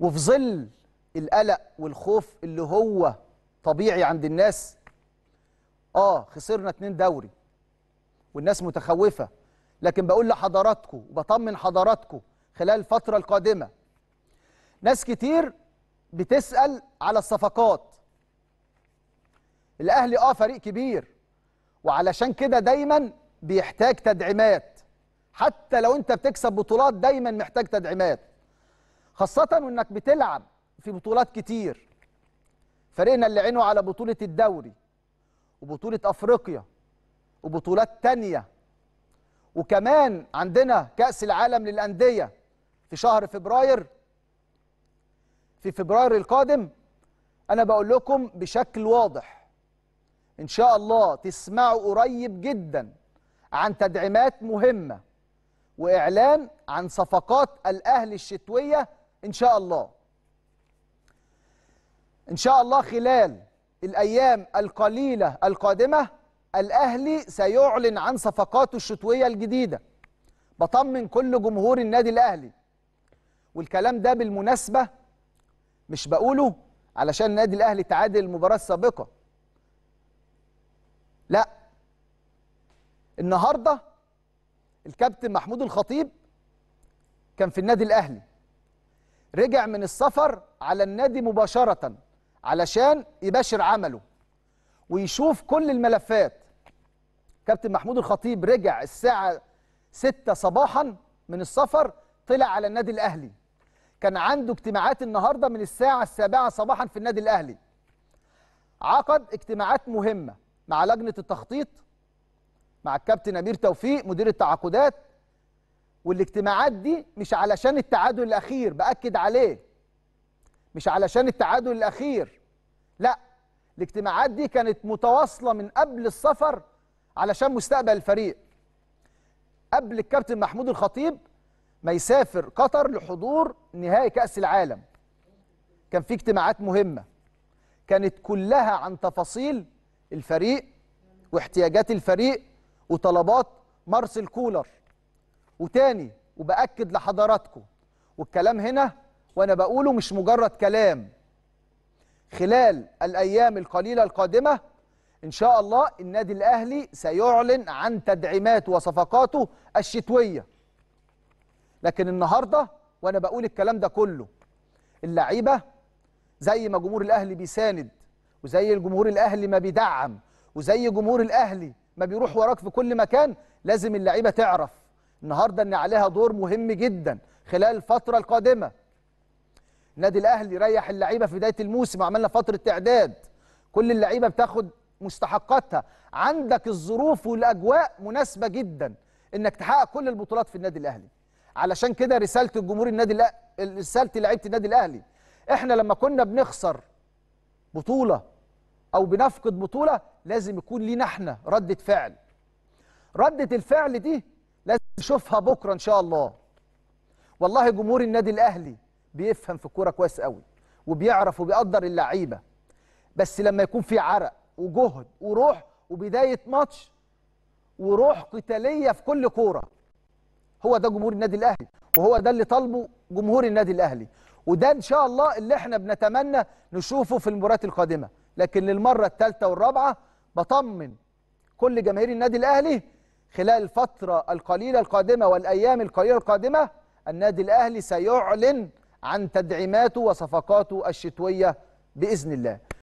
وفي ظل القلق والخوف اللي هو طبيعي عند الناس اه خسرنا اتنين دوري والناس متخوفه لكن بقول لحضراتكم وبطمن حضراتكم خلال الفتره القادمه ناس كتير بتسال على الصفقات الاهلي اه فريق كبير وعلشان كده دايما بيحتاج تدعيمات حتى لو انت بتكسب بطولات دايما محتاج تدعيمات خاصة وانك بتلعب في بطولات كتير فريقنا اللي عينه على بطولة الدوري وبطولة افريقيا وبطولات تانية وكمان عندنا كأس العالم للأندية في شهر فبراير في فبراير القادم أنا بقول لكم بشكل واضح إن شاء الله تسمعوا قريب جدا عن تدعيمات مهمة وإعلان عن صفقات الأهلي الشتوية إن شاء الله إن شاء الله خلال الأيام القليلة القادمة الأهلي سيعلن عن صفقاته الشتوية الجديدة بطمن كل جمهور النادي الأهلي والكلام ده بالمناسبة مش بقوله علشان النادي الأهلي تعادل المباراة السابقة لا النهاردة الكابتن محمود الخطيب كان في النادي الأهلي رجع من السفر على النادي مباشرة علشان يباشر عمله ويشوف كل الملفات كابتن محمود الخطيب رجع الساعة ستة صباحا من السفر طلع على النادي الأهلي كان عنده اجتماعات النهاردة من الساعة السابعة صباحا في النادي الأهلي عقد اجتماعات مهمة مع لجنة التخطيط مع الكابتن أمير توفيق مدير التعاقدات والاجتماعات دي مش علشان التعادل الاخير باكد عليه مش علشان التعادل الاخير لا الاجتماعات دي كانت متواصله من قبل السفر علشان مستقبل الفريق قبل الكابتن محمود الخطيب ما يسافر قطر لحضور نهائي كاس العالم كان في اجتماعات مهمه كانت كلها عن تفاصيل الفريق واحتياجات الفريق وطلبات مارسيل كولر وتاني وبأكد لحضراتكم والكلام هنا وأنا بقوله مش مجرد كلام خلال الأيام القليلة القادمة إن شاء الله النادي الأهلي سيعلن عن تدعيماته وصفقاته الشتوية لكن النهاردة وأنا بقول الكلام ده كله اللعيبة زي ما جمهور الأهلي بيساند وزي الجمهور الأهلي ما بيدعم وزي جمهور الأهلي ما بيروح وراك في كل مكان لازم اللعيبة تعرف النهارده ان عليها دور مهم جدا خلال الفتره القادمه النادي الاهلي ريح اللعيبه في بدايه الموسم عملنا فتره تعداد كل اللعيبه بتاخد مستحقاتها عندك الظروف والاجواء مناسبه جدا انك تحقق كل البطولات في النادي الاهلي علشان كده رساله الجمهور النادي الاهلي رساله لعيبه النادي الاهلي احنا لما كنا بنخسر بطوله او بنفقد بطوله لازم يكون لينا احنا رده فعل رده الفعل دي لازم نشوفها بكره ان شاء الله والله جمهور النادي الاهلي بيفهم في الكوره كويس قوي وبيعرف وبيقدر اللعيبه بس لما يكون في عرق وجهد وروح وبدايه ماتش وروح قتاليه في كل كوره هو ده جمهور النادي الاهلي وهو ده اللي طالبه جمهور النادي الاهلي وده ان شاء الله اللي احنا بنتمنى نشوفه في المباريات القادمه لكن للمره الثالثه والرابعه بطمن كل جماهير النادي الاهلي خلال الفترة القليلة القادمة والأيام القليلة القادمة النادي الأهلي سيعلن عن تدعيماته وصفقاته الشتوية بإذن الله